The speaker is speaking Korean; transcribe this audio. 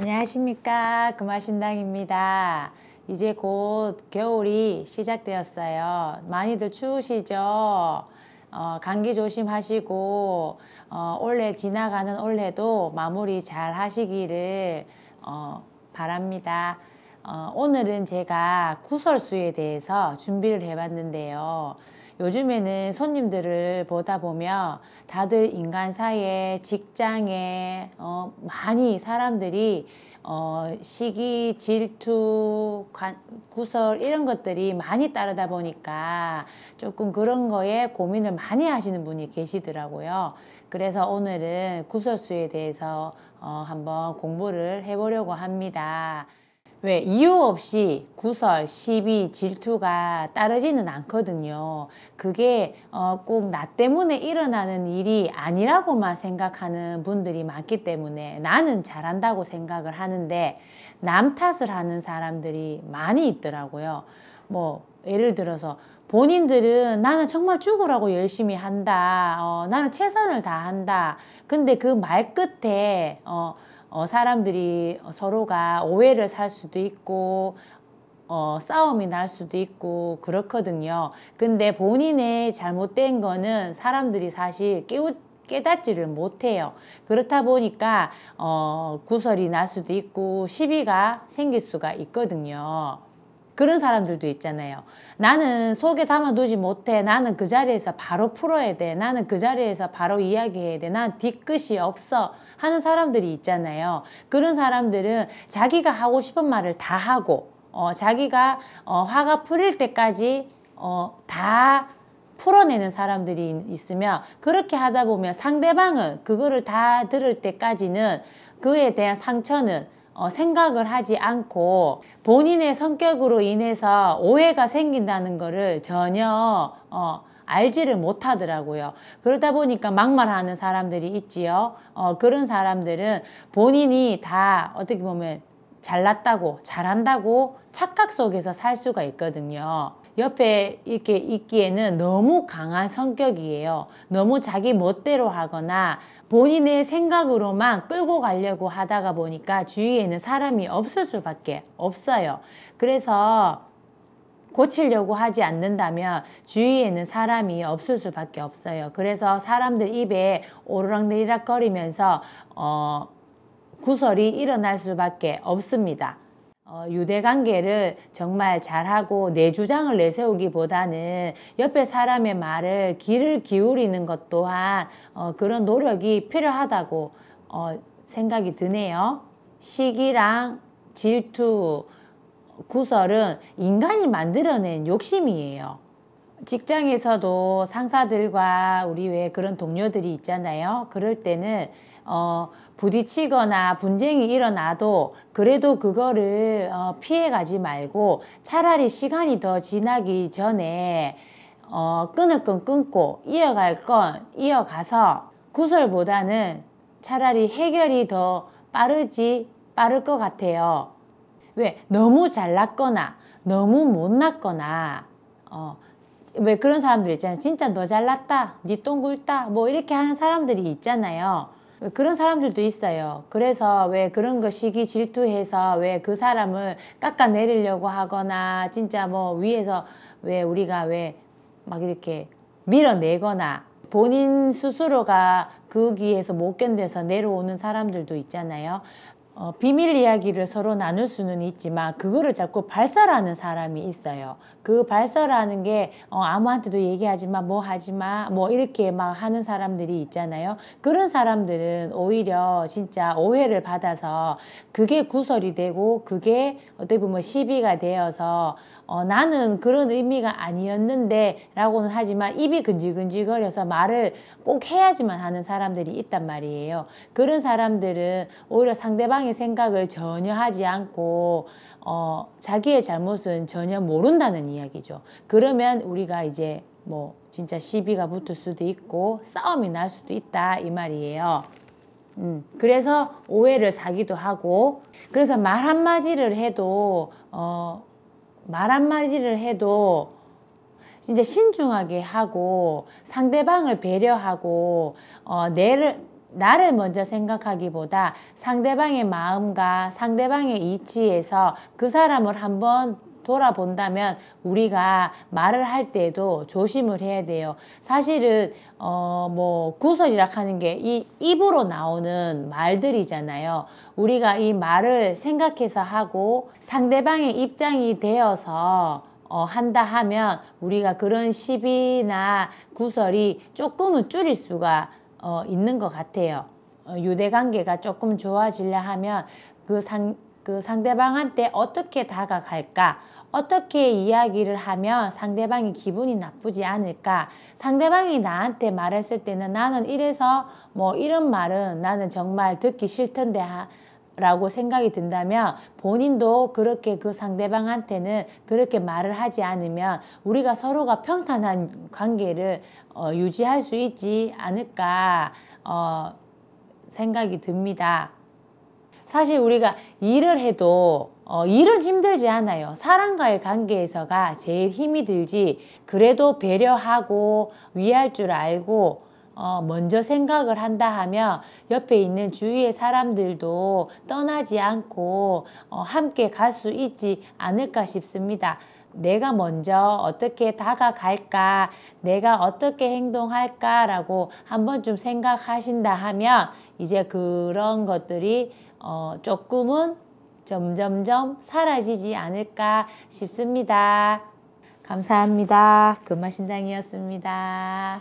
안녕하십니까 금화신당입니다 이제 곧 겨울이 시작되었어요 많이들 추우시죠 어, 감기 조심하시고 어, 올해 지나가는 올해도 마무리 잘 하시기를 어, 바랍니다 어, 오늘은 제가 구설수에 대해서 준비를 해봤는데요 요즘에는 손님들을 보다 보면 다들 인간 사이에 직장에 어, 많이 사람들이 어, 시기, 질투, 관, 구설 이런 것들이 많이 따르다 보니까 조금 그런 거에 고민을 많이 하시는 분이 계시더라고요. 그래서 오늘은 구설수에 대해서 어, 한번 공부를 해보려고 합니다. 왜 이유 없이 구설, 시비, 질투가 따르지는 않거든요. 그게 어, 꼭 나 때문에 일어나는 일이 아니라고만 생각하는 분들이 많기 때문에 나는 잘한다고 생각을 하는데 남 탓을 하는 사람들이 많이 있더라고요. 뭐 예를 들어서 본인들은 나는 정말 죽으라고 열심히 한다. 어, 나는 최선을 다한다. 근데 그 말 끝에 어, 어, 사람들이 서로가 오해를 살 수도 있고 어, 싸움이 날 수도 있고 그렇거든요. 근데 본인의 잘못된 거는 사람들이 사실 깨우, 깨닫지를 못해요. 그렇다 보니까 어, 구설이 날 수도 있고 시비가 생길 수가 있거든요. 그런 사람들도 있잖아요. 나는 속에 담아두지 못해. 나는 그 자리에서 바로 풀어야 돼. 나는 그 자리에서 바로 이야기해야 돼. 난 뒤끝이 없어. 하는 사람들이 있잖아요. 그런 사람들은 자기가 하고 싶은 말을 다 하고 어, 자기가 어, 화가 풀릴 때까지 어, 다 풀어내는 사람들이 있으며 그렇게 하다 보면 상대방은 그거를 다 들을 때까지는 그에 대한 상처는 어, 생각을 하지 않고 본인의 성격으로 인해서 오해가 생긴다는 것을 전혀 어, 알지를 못하더라고요. 그러다 보니까 막말하는 사람들이 있지요. 어, 그런 사람들은 본인이 다 어떻게 보면 잘났다고 잘한다고 착각 속에서 살 수가 있거든요. 옆에 이렇게 있기에는 너무 강한 성격이에요. 너무 자기 멋대로 하거나 본인의 생각으로만 끌고 가려고 하다가 보니까 주위에는 사람이 없을 수밖에 없어요. 그래서 고치려고 하지 않는다면 주위에는 사람이 없을 수밖에 없어요. 그래서 사람들 입에 오르락내리락 거리면서 어, 구설이 일어날 수밖에 없습니다. 어, 유대 관계를 정말 잘하고 내 주장을 내세우기보다는 옆에 사람의 말을 귀를 기울이는 것 또한 어, 그런 노력이 필요하다고 어, 생각이 드네요. 시기랑 질투, 구설은 인간이 만들어낸 욕심이에요. 직장에서도 상사들과 우리 왜 그런 동료들이 있잖아요. 그럴 때는 어, 부딪히거나 분쟁이 일어나도 그래도 그거를 어, 피해가지 말고 차라리 시간이 더 지나기 전에 어, 끊을 건 끊고 이어갈 건 이어가서 구설보다는 차라리 해결이 더 빠르지 빠를 것 같아요. 왜 너무 잘났거나 너무 못났거나 어, 왜 그런 사람들 있잖아요. 진짜 너 잘났다, 니똥 네 굴다, 뭐 이렇게 하는 사람들이 있잖아요. 그런 사람들도 있어요. 그래서 왜 그런 거 시기 질투해서 왜 그 사람을 깎아내리려고 하거나 진짜 뭐 위에서 왜 우리가 왜 막 이렇게 밀어내거나 본인 스스로가 거기에서 그 못 견뎌서 내려오는 사람들도 있잖아요. 어, 비밀 이야기를 서로 나눌 수는 있지만 그거를 자꾸 발설하는 사람이 있어요. 그 발설하는 게 어, 아무한테도 얘기하지 마, 뭐 하지 마, 뭐 이렇게 막 하는 사람들이 있잖아요. 그런 사람들은 오히려 진짜 오해를 받아서 그게 구설이 되고 그게 어떻게 보면 시비가 되어서 어, 나는 그런 의미가 아니었는데 라고는 하지만 입이 근질근질거려서 말을 꼭 해야지만 하는 사람들이 있단 말이에요. 그런 사람들은 오히려 상대방이 이상 생각을 전혀 하지 않고 어, 자기의 잘못은 전혀 모른다는 이야기죠. 그러면 우리가 이제 뭐 진짜 시비가 붙을 수도 있고 싸움이 날 수도 있다 이 말이에요. 음, 그래서 오해를 사기도 하고 그래서 말 한마디를 해도 어, 말 한마디를 해도 진짜 신중하게 하고 상대방을 배려하고 어, 내를 나를 먼저 생각하기보다 상대방의 마음과 상대방의 이치에서 그 사람을 한번 돌아본다면 우리가 말을 할 때도 조심을 해야 돼요. 사실은 어 뭐 구설이라 하는 게 이 입으로 나오는 말들이잖아요. 우리가 이 말을 생각해서 하고 상대방의 입장이 되어서 어, 한다 하면 우리가 그런 시비나 구설이 조금은 줄일 수가 어, 있는 것 같아요. 어, 유대 관계가 조금 좋아지려 하면 그, 상, 그 상대방한테 어떻게 다가갈까? 어떻게 이야기를 하면 상대방이 기분이 나쁘지 않을까? 상대방이 나한테 말했을 때는 나는 이래서 뭐 이런 말은 나는 정말 듣기 싫던데 하, 라고 생각이 든다면 본인도 그렇게 그 상대방한테는 그렇게 말을 하지 않으면 우리가 서로가 평탄한 관계를 어, 유지할 수 있지 않을까 어, 생각이 듭니다. 사실 우리가 일을 해도 어, 일은 힘들지 않아요. 사람과의 관계에서가 제일 힘이 들지 그래도 배려하고 위할 줄 알고 어, 먼저 생각을 한다 하며 옆에 있는 주위의 사람들도 떠나지 않고 어, 함께 갈 수 있지 않을까 싶습니다. 내가 먼저 어떻게 다가갈까, 내가 어떻게 행동할까라고 한 번쯤 생각하신다 하면 이제 그런 것들이 어, 조금은 점점점 사라지지 않을까 싶습니다. 감사합니다. 금마신장이었습니다.